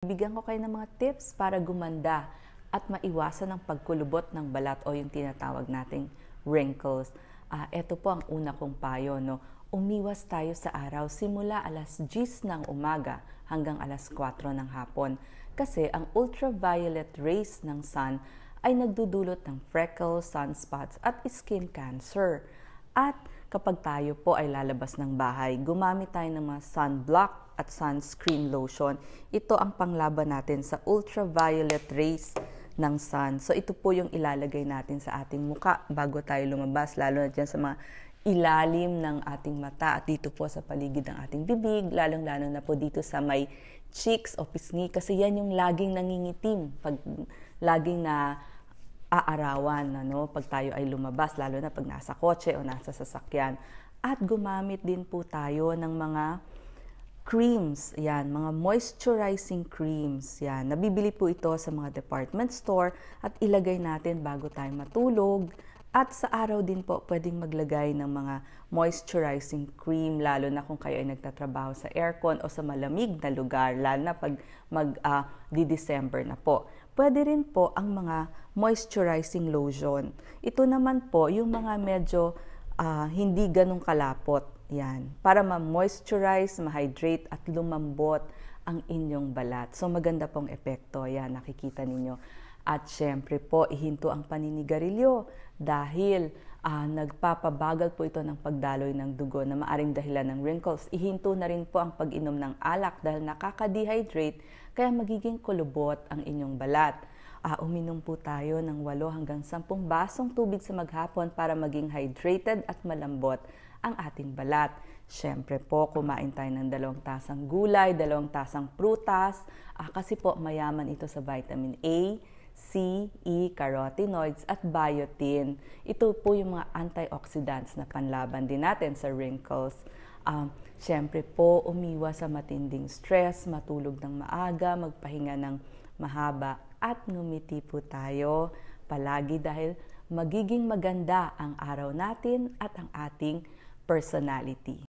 Bigyan ko kayo ng mga tips para gumanda at maiwasan ang pagkulubot ng balat o yung tinatawag nating wrinkles. Uh, ah, ito po ang una kong payo. No? Umiwas tayo sa araw simula alas 10 ng umaga hanggang alas 4 ng hapon kasi ang ultraviolet rays ng sun ay nagdudulot ng freckles, sunspots at skin cancer. At kapag tayo po ay lalabas ng bahay, gumamit tayo ng mga sunblock at sunscreen lotion. Ito ang panglaban natin sa ultraviolet rays ng sun. So ito po yung ilalagay natin sa ating muka bago tayo lumabas, lalo na dyan sa mga ilalim ng ating mata at dito po sa paligid ng ating bibig, lalong-lalo na po dito sa may cheeks o pisngi kasi yan yung laging nangingitim pag laging na aarawan ano, pag tayo ay lumabas, lalo na pag nasa kotse o nasa sasakyan. At gumamit din po tayo ng mga creams, yan, mga moisturizing creams, yan. Nabibili po ito sa mga department store at ilagay natin bago tayo matulog. At sa araw din po, pwedeng maglagay ng mga moisturizing cream, lalo na kung kayo ay nagtatrabaho sa aircon o sa malamig na lugar, lalo na pag mag-December ah, uh, na po. Pwede rin po ang mga moisturizing lotion. Ito naman po yung mga medyo uh, hindi ganong kalapot. Yan. Para ma-moisturize, ma-hydrate at lumambot ang inyong balat. So maganda pong epekto. Yan, nakikita ninyo. At syempre po, ihinto ang paninigarilyo dahil uh, nagpapabagal po ito ng pagdaloy ng dugo na maaring dahilan ng wrinkles. Ihinto na rin po ang pag-inom ng alak dahil nakaka-dehydrate kaya magiging kulubot ang inyong balat. Uh, uminom po tayo ng 8 hanggang 10 basong tubig sa maghapon para maging hydrated at malambot ang ating balat. Siyempre po, kumain tayo ng dalawang tasang gulay, dalawang tasang prutas, uh, kasi po mayaman ito sa vitamin A, C, E, carotenoids at biotin. Ito po yung mga antioxidants na panlaban din natin sa wrinkles. Um, ah, Siyempre po, umiwas sa matinding stress, matulog ng maaga, magpahinga ng mahaba at ngumiti po tayo palagi dahil magiging maganda ang araw natin at ang ating personality.